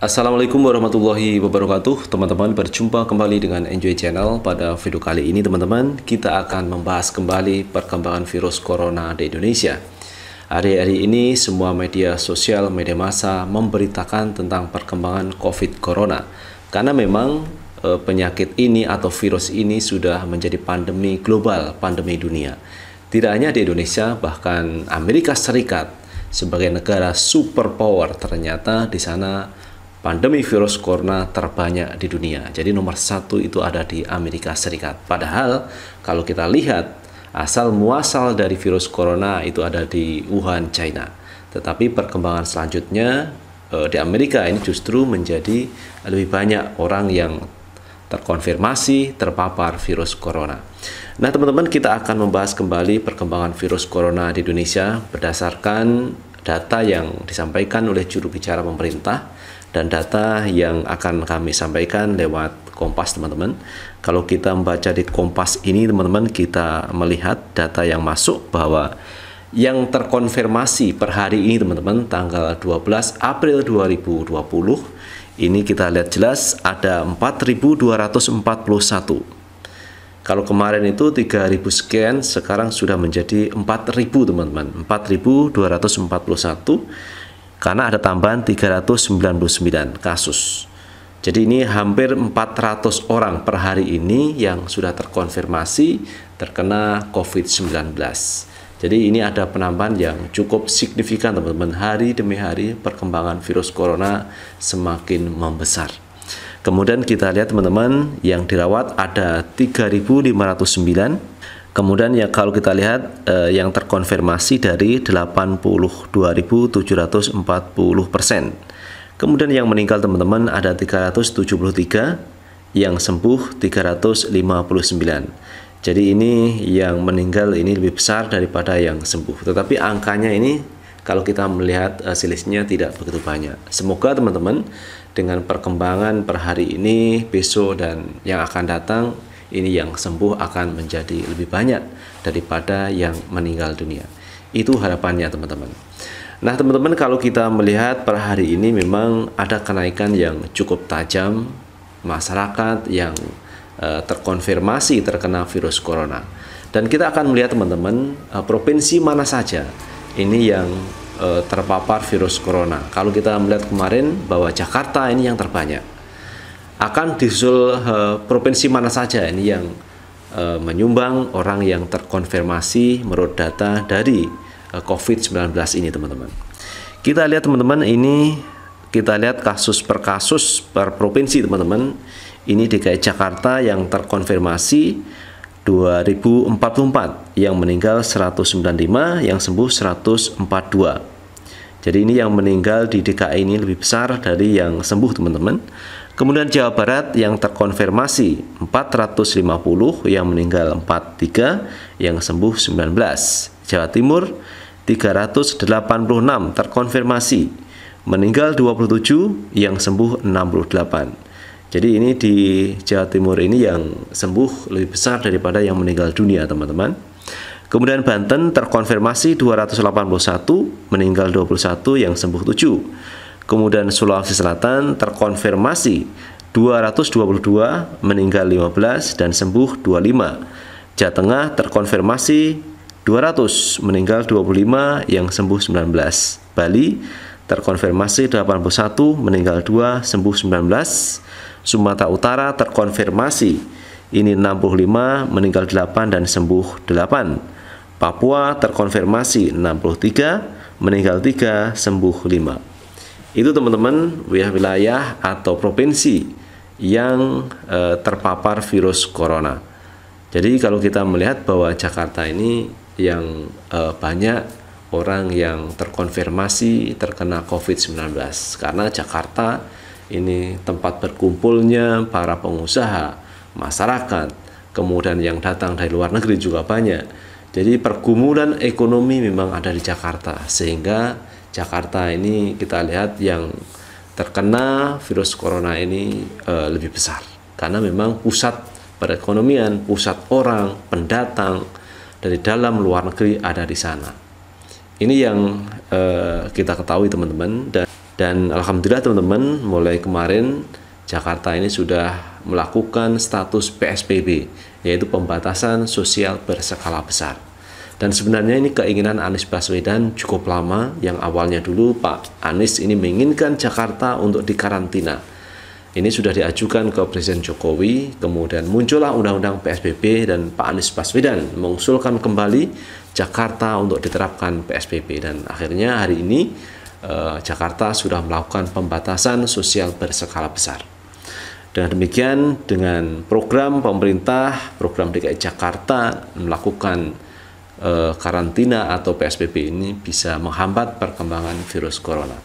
Assalamualaikum warahmatullahi wabarakatuh Teman-teman berjumpa kembali dengan Enjoy Channel Pada video kali ini teman-teman Kita akan membahas kembali perkembangan virus corona di Indonesia Hari-hari ini semua media sosial, media massa Memberitakan tentang perkembangan COVID corona Karena memang e, penyakit ini atau virus ini Sudah menjadi pandemi global, pandemi dunia Tidak hanya di Indonesia, bahkan Amerika Serikat sebagai negara superpower ternyata di sana pandemi virus corona terbanyak di dunia. Jadi nomor satu itu ada di Amerika Serikat. Padahal kalau kita lihat asal muasal dari virus corona itu ada di Wuhan, China. Tetapi perkembangan selanjutnya eh, di Amerika ini justru menjadi lebih banyak orang yang terkonfirmasi terpapar virus corona. Nah, teman-teman, kita akan membahas kembali perkembangan virus corona di Indonesia berdasarkan data yang disampaikan oleh juru bicara pemerintah dan data yang akan kami sampaikan lewat Kompas teman-teman. Kalau kita membaca di Kompas ini teman-teman kita melihat data yang masuk bahwa yang terkonfirmasi per hari ini teman-teman tanggal 12 April 2020 ini kita lihat jelas ada 4241 kalau kemarin itu 3000 sekian sekarang sudah menjadi 4000 teman-teman 4241 karena ada tambahan 399 kasus. Jadi ini hampir 400 orang per hari ini yang sudah terkonfirmasi terkena COVID-19. Jadi ini ada penambahan yang cukup signifikan teman-teman. Hari demi hari perkembangan virus corona semakin membesar. Kemudian kita lihat teman-teman yang dirawat ada 3.509 Kemudian ya kalau kita lihat eh, yang terkonfirmasi dari 82.740 persen. Kemudian yang meninggal teman-teman ada 373, yang sembuh 359. Jadi ini yang meninggal ini lebih besar daripada yang sembuh. Tetapi angkanya ini kalau kita melihat eh, silisnya tidak begitu banyak. Semoga teman-teman dengan perkembangan per hari ini, besok dan yang akan datang ini yang sembuh akan menjadi lebih banyak daripada yang meninggal dunia. Itu harapannya teman-teman. Nah teman-teman kalau kita melihat per hari ini memang ada kenaikan yang cukup tajam masyarakat yang e, terkonfirmasi terkena virus corona. Dan kita akan melihat teman-teman e, provinsi mana saja ini yang eh, terpapar virus corona. Kalau kita melihat kemarin bahwa Jakarta ini yang terbanyak akan disusul uh, eh, provinsi mana saja ini yang uh, menyumbang orang yang terkonfirmasi menurut data dari uh, eh, COVID-19 ini teman-teman. Kita lihat teman-teman ini kita lihat kasus per kasus per provinsi teman-teman. Ini DKI Jakarta yang terkonfirmasi 2044 yang meninggal 195 yang sembuh 142 jadi ini yang meninggal di DKI ini lebih besar dari yang sembuh teman-teman Kemudian Jawa Barat yang terkonfirmasi 450, yang meninggal 43, yang sembuh 19. Jawa Timur 386 terkonfirmasi, meninggal 27, yang sembuh 68. Jadi ini di Jawa Timur ini yang sembuh lebih besar daripada yang meninggal dunia, teman-teman. Kemudian Banten terkonfirmasi 281, meninggal 21, yang sembuh 7 kemudian Sulawesi Selatan terkonfirmasi 222 meninggal 15 dan sembuh 25. Jawa Tengah terkonfirmasi 200 meninggal 25 yang sembuh 19. Bali terkonfirmasi 81 meninggal 2 sembuh 19. Sumatera Utara terkonfirmasi ini 65 meninggal 8 dan sembuh 8. Papua terkonfirmasi 63 meninggal 3 sembuh 5 itu teman-teman wilayah-wilayah atau provinsi yang e, terpapar virus corona. Jadi kalau kita melihat bahwa Jakarta ini yang e, banyak orang yang terkonfirmasi terkena COVID-19 karena Jakarta ini tempat berkumpulnya para pengusaha, masyarakat, kemudian yang datang dari luar negeri juga banyak. Jadi pergumulan ekonomi memang ada di Jakarta sehingga Jakarta ini kita lihat yang terkena virus corona ini e, lebih besar karena memang pusat perekonomian, pusat orang, pendatang dari dalam luar negeri ada di sana. Ini yang e, kita ketahui teman-teman dan dan alhamdulillah teman-teman mulai kemarin Jakarta ini sudah melakukan status PSBB yaitu pembatasan sosial berskala besar. Dan sebenarnya ini keinginan Anies Baswedan cukup lama yang awalnya dulu Pak Anies ini menginginkan Jakarta untuk dikarantina. Ini sudah diajukan ke Presiden Jokowi, kemudian muncullah Undang-Undang PSBB dan Pak Anies Baswedan mengusulkan kembali Jakarta untuk diterapkan PSBB dan akhirnya hari ini eh, Jakarta sudah melakukan pembatasan sosial berskala besar. Dengan demikian, dengan program pemerintah, program DKI Jakarta melakukan eh, karantina atau PSBB ini bisa menghambat perkembangan virus corona.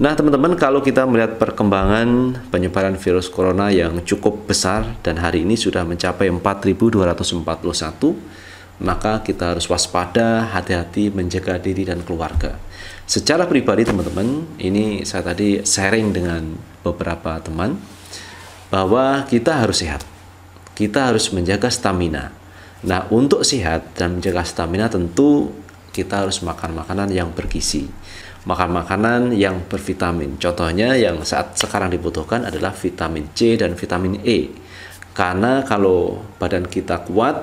Nah, teman-teman, kalau kita melihat perkembangan penyebaran virus corona yang cukup besar dan hari ini sudah mencapai 4.241 maka kita harus waspada, hati-hati menjaga diri dan keluarga. Secara pribadi teman-teman, ini saya tadi sharing dengan beberapa teman bahwa kita harus sehat. Kita harus menjaga stamina. Nah, untuk sehat dan menjaga stamina tentu kita harus makan makanan yang bergizi. Makan makanan yang bervitamin. Contohnya yang saat sekarang dibutuhkan adalah vitamin C dan vitamin E. Karena kalau badan kita kuat,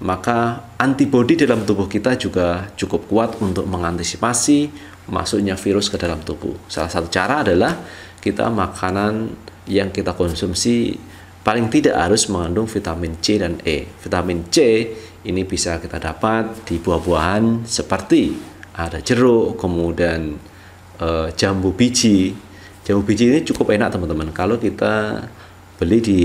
maka antibodi dalam tubuh kita juga cukup kuat untuk mengantisipasi masuknya virus ke dalam tubuh. Salah satu cara adalah kita makanan yang kita konsumsi paling tidak harus mengandung vitamin C dan E. Vitamin C ini bisa kita dapat di buah-buahan seperti ada jeruk, kemudian e, jambu biji. Jambu biji ini cukup enak teman-teman. Kalau kita beli di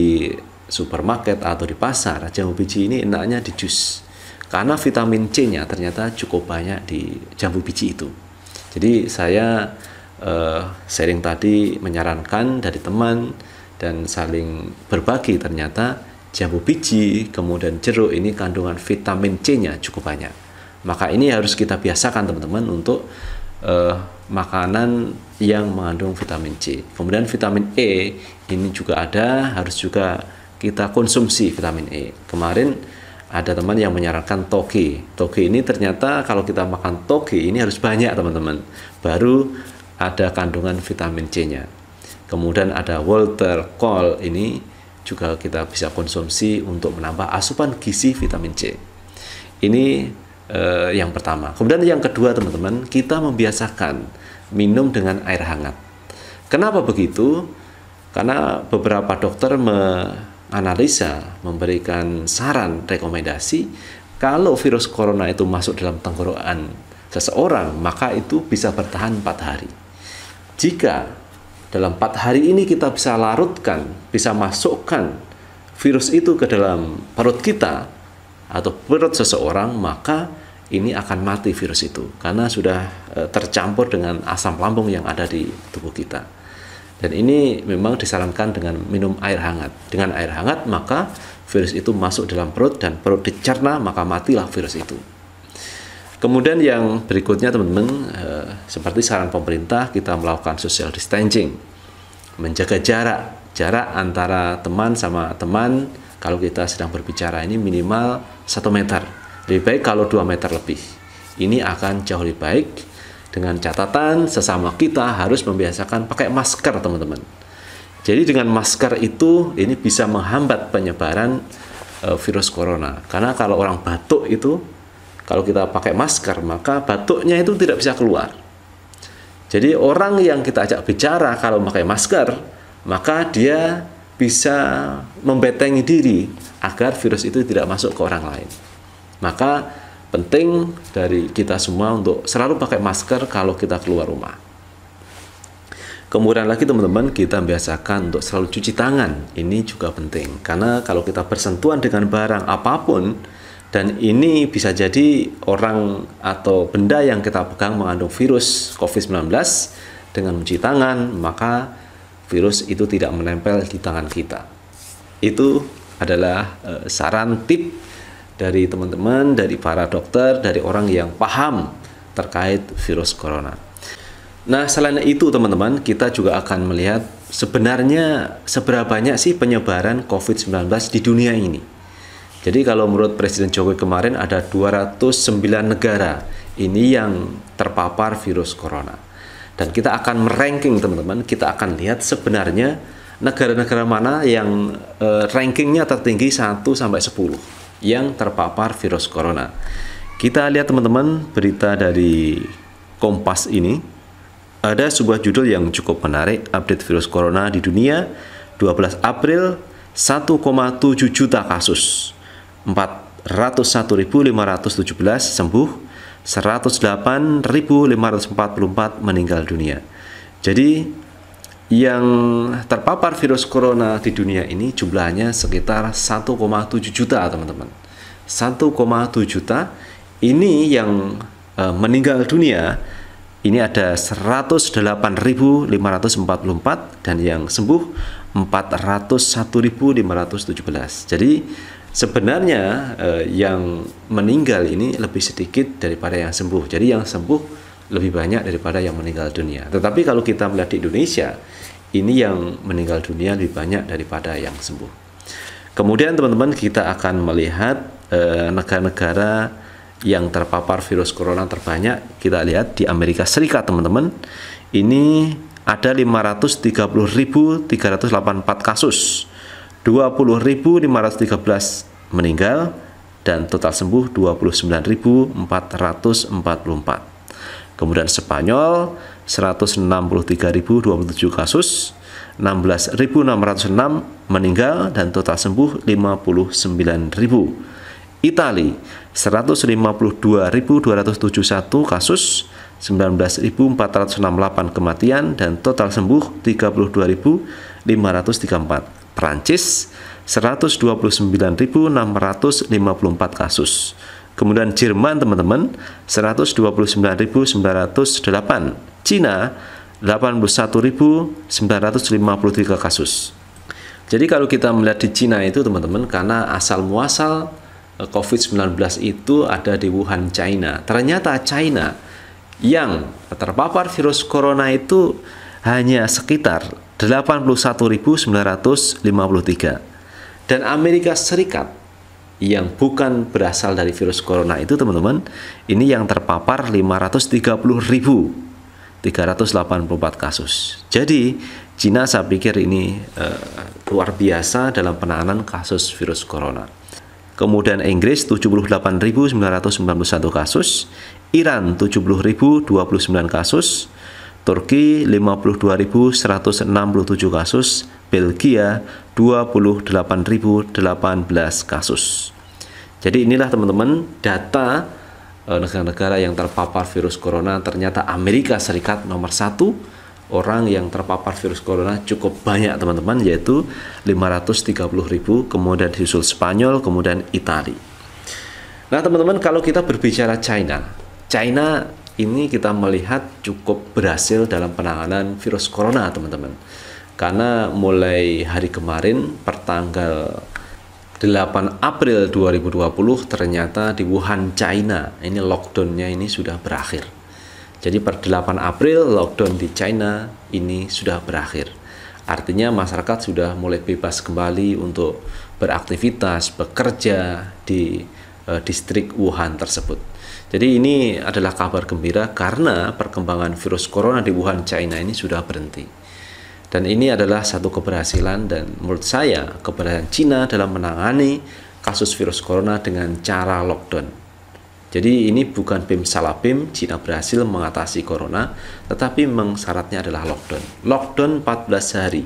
supermarket atau di pasar, jambu biji ini enaknya di jus. Karena vitamin C-nya ternyata cukup banyak di jambu biji itu. Jadi saya e, eh, sering tadi menyarankan dari teman dan saling berbagi ternyata jambu biji kemudian jeruk ini kandungan vitamin C-nya cukup banyak maka ini harus kita biasakan teman-teman untuk uh, makanan yang mengandung vitamin C kemudian vitamin E ini juga ada harus juga kita konsumsi vitamin E kemarin ada teman yang menyarankan toge. Toge ini ternyata kalau kita makan toge ini harus banyak teman-teman. Baru ada kandungan vitamin C-nya. Kemudian ada Walter Kohl ini juga kita bisa konsumsi untuk menambah asupan gizi vitamin C. Ini eh, yang pertama. Kemudian yang kedua teman-teman, kita membiasakan minum dengan air hangat. Kenapa begitu? Karena beberapa dokter menganalisa, memberikan saran, rekomendasi kalau virus corona itu masuk dalam tenggorokan seseorang, maka itu bisa bertahan 4 hari. Jika dalam empat hari ini kita bisa larutkan, bisa masukkan virus itu ke dalam perut kita atau perut seseorang, maka ini akan mati virus itu karena sudah e, tercampur dengan asam lambung yang ada di tubuh kita. Dan ini memang disarankan dengan minum air hangat. Dengan air hangat maka virus itu masuk dalam perut dan perut dicerna maka matilah virus itu. Kemudian yang berikutnya teman-teman, e, seperti saran pemerintah kita melakukan social distancing, menjaga jarak, jarak antara teman sama teman. Kalau kita sedang berbicara ini minimal 1 meter, lebih baik kalau 2 meter lebih. Ini akan jauh lebih baik dengan catatan sesama kita harus membiasakan pakai masker teman-teman. Jadi dengan masker itu ini bisa menghambat penyebaran e, virus corona. Karena kalau orang batuk itu kalau kita pakai masker, maka batuknya itu tidak bisa keluar. Jadi orang yang kita ajak bicara kalau pakai masker, maka dia bisa membetengi diri agar virus itu tidak masuk ke orang lain. Maka penting dari kita semua untuk selalu pakai masker kalau kita keluar rumah. Kemudian lagi teman-teman kita biasakan untuk selalu cuci tangan. Ini juga penting karena kalau kita bersentuhan dengan barang apapun dan ini bisa jadi orang atau benda yang kita pegang mengandung virus COVID-19 dengan mencuci tangan maka virus itu tidak menempel di tangan kita itu adalah eh, saran tip dari teman-teman dari para dokter dari orang yang paham terkait virus corona nah selain itu teman-teman kita juga akan melihat sebenarnya seberapa banyak sih penyebaran COVID-19 di dunia ini jadi kalau menurut Presiden Jokowi kemarin ada 209 negara ini yang terpapar virus corona. Dan kita akan meranking teman-teman, kita akan lihat sebenarnya negara-negara mana yang eh, rankingnya tertinggi 1 sampai 10 yang terpapar virus corona. Kita lihat teman-teman berita dari Kompas ini. Ada sebuah judul yang cukup menarik, update virus corona di dunia 12 April 1,7 juta kasus 401.517 sembuh, 108.544 meninggal dunia. Jadi yang terpapar virus corona di dunia ini jumlahnya sekitar 1,7 juta teman-teman. 1,7 juta ini yang e, meninggal dunia ini ada 108.544 dan yang sembuh 401.517. Jadi sebenarnya eh, yang meninggal ini lebih sedikit daripada yang sembuh. Jadi yang sembuh lebih banyak daripada yang meninggal dunia. Tetapi kalau kita melihat di Indonesia, ini yang meninggal dunia lebih banyak daripada yang sembuh. Kemudian teman-teman kita akan melihat eh, negara-negara eh, negara -negara yang terpapar virus corona terbanyak. Kita lihat di Amerika Serikat, teman-teman. Ini ada 530.384 kasus 20.513 meninggal dan total sembuh 29.444. Kemudian Spanyol 163.027 kasus, 16.606 meninggal dan total sembuh 59.000. Itali 152.271 kasus, 19.468 kematian dan total sembuh 32.534. Perancis 129.654 kasus. Kemudian Jerman teman-teman 129.908, Cina 81.953 kasus. Jadi kalau kita melihat di Cina itu teman-teman karena asal muasal eh, COVID-19 itu ada di Wuhan, China. Ternyata China yang terpapar virus corona itu hanya sekitar 81.953. Dan Amerika Serikat yang bukan berasal dari virus corona itu teman-teman, ini yang terpapar 530.384 kasus. Jadi Cina saya pikir ini uh, luar biasa dalam penanganan kasus virus corona. Kemudian Inggris 78.991 kasus, Iran 70.029 kasus, Turki 52.167 kasus, Belgia 28.018 kasus. Jadi inilah teman-teman data e, negara-negara yang terpapar virus corona ternyata Amerika Serikat nomor satu orang yang terpapar virus corona cukup banyak teman-teman yaitu 530 ribu kemudian disusul Spanyol kemudian Italia. nah teman-teman kalau kita berbicara China China ini kita melihat cukup berhasil dalam penanganan virus corona, teman-teman. Karena mulai hari kemarin, pertanggal 8 April 2020 ternyata di Wuhan, China, ini lockdownnya ini sudah berakhir. Jadi per 8 April lockdown di China ini sudah berakhir. Artinya masyarakat sudah mulai bebas kembali untuk beraktivitas, bekerja di Eh, distrik Wuhan tersebut. Jadi ini adalah kabar gembira karena perkembangan virus corona di Wuhan, China ini sudah berhenti. Dan ini adalah satu keberhasilan dan menurut saya keberhasilan China dalam menangani kasus virus corona dengan cara lockdown. Jadi ini bukan BIM salah BIM, China berhasil mengatasi corona, tetapi syaratnya adalah lockdown. Lockdown 14 hari,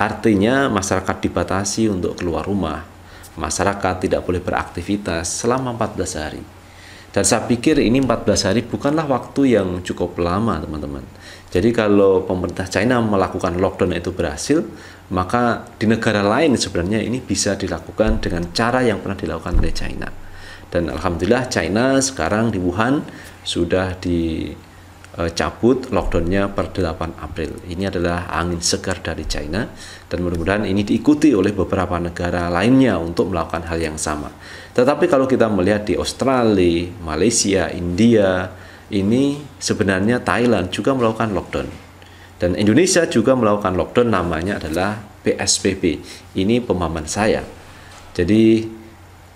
artinya masyarakat dibatasi untuk keluar rumah, masyarakat tidak boleh beraktivitas selama 14 hari. Dan saya pikir ini 14 hari bukanlah waktu yang cukup lama, teman-teman. Jadi kalau pemerintah China melakukan lockdown itu berhasil, maka di negara lain sebenarnya ini bisa dilakukan dengan cara yang pernah dilakukan oleh China. Dan alhamdulillah China sekarang di Wuhan sudah di Eh, cabut lockdownnya per 8 April. Ini adalah angin segar dari China dan mudah-mudahan ini diikuti oleh beberapa negara lainnya untuk melakukan hal yang sama. Tetapi kalau kita melihat di Australia, Malaysia, India, ini sebenarnya Thailand juga melakukan lockdown. Dan Indonesia juga melakukan lockdown namanya adalah PSBB. Ini pemahaman saya. Jadi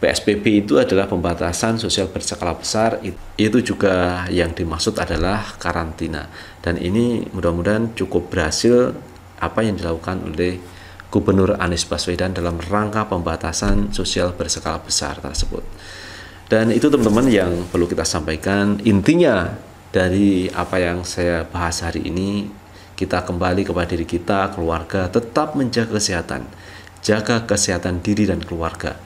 PSBB itu adalah pembatasan sosial berskala besar. Itu juga yang dimaksud adalah karantina. Dan ini mudah-mudahan cukup berhasil apa yang dilakukan oleh Gubernur Anies Baswedan dalam rangka pembatasan sosial berskala besar tersebut. Dan itu teman-teman yang perlu kita sampaikan intinya dari apa yang saya bahas hari ini kita kembali kepada diri kita, keluarga, tetap menjaga kesehatan. Jaga kesehatan diri dan keluarga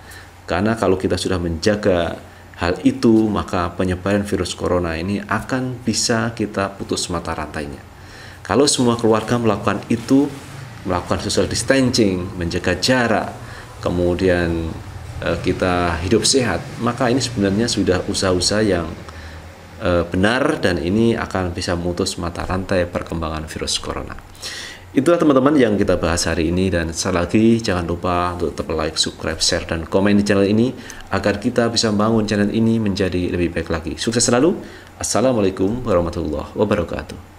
karena kalau kita sudah menjaga hal itu, maka penyebaran virus corona ini akan bisa kita putus mata rantainya. Kalau semua keluarga melakukan itu, melakukan social distancing, menjaga jarak, kemudian eh, kita hidup sehat, maka ini sebenarnya sudah usaha-usaha yang eh, benar dan ini akan bisa memutus mata rantai perkembangan virus corona. Itulah teman-teman yang kita bahas hari ini dan sekali lagi jangan lupa untuk tetap like, subscribe, share, dan komen di channel ini agar kita bisa membangun channel ini menjadi lebih baik lagi. Sukses selalu. Assalamualaikum warahmatullahi wabarakatuh.